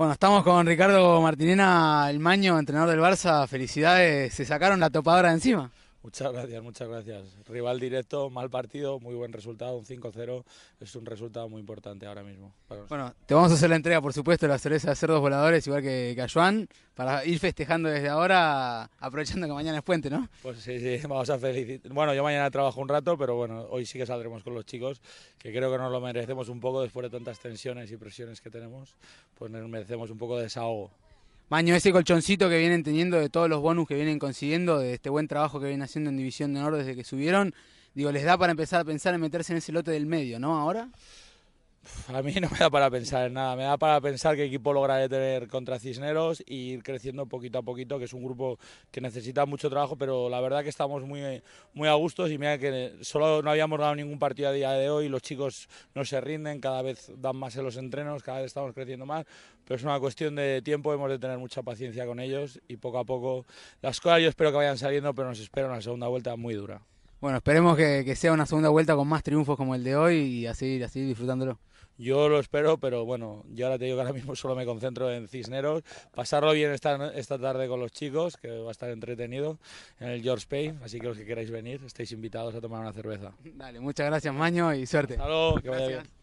Bueno, estamos con Ricardo Martinena, el maño, entrenador del Barça. Felicidades, se sacaron la topadora encima. Muchas gracias, muchas gracias. Rival directo, mal partido, muy buen resultado, un 5-0. Es un resultado muy importante ahora mismo. bueno, te vamos a hacer la entrega, por supuesto, la cereza de dos voladores, igual que Juan para ir festejando desde ahora, aprovechando que mañana es puente, ¿no? Pues sí, sí, vamos a felicitar. Bueno, yo mañana trabajo un rato, pero bueno, hoy sí que saldremos con los chicos, que creo que nos lo merecemos un poco después de tantas tensiones y presiones que tenemos, pues nos merecemos un poco de desahogo. Maño, ese colchoncito que vienen teniendo de todos los bonus que vienen consiguiendo, de este buen trabajo que vienen haciendo en División de Honor desde que subieron, digo, les da para empezar a pensar en meterse en ese lote del medio, ¿no? Ahora. A mí no me da para pensar en nada, me da para pensar que el equipo lograré tener contra Cisneros y ir creciendo poquito a poquito, que es un grupo que necesita mucho trabajo, pero la verdad que estamos muy, muy a gustos y mira que solo no habíamos ganado ningún partido a día de hoy, los chicos no se rinden, cada vez dan más en los entrenos, cada vez estamos creciendo más, pero es una cuestión de tiempo, hemos de tener mucha paciencia con ellos y poco a poco las cosas yo espero que vayan saliendo, pero nos espera una segunda vuelta muy dura. Bueno, esperemos que, sea una segunda vuelta con más triunfos como el de hoy y así, disfrutándolo. Yo lo espero, pero bueno, yo ahora te digo que ahora mismo solo me concentro en Cisneros, pasarlo bien esta, esta tarde con los chicos, que va a estar entretenido en el George Payne. así que los que queráis venir, estáis invitados a tomar una cerveza. Dale, muchas gracias Maño y suerte. Hasta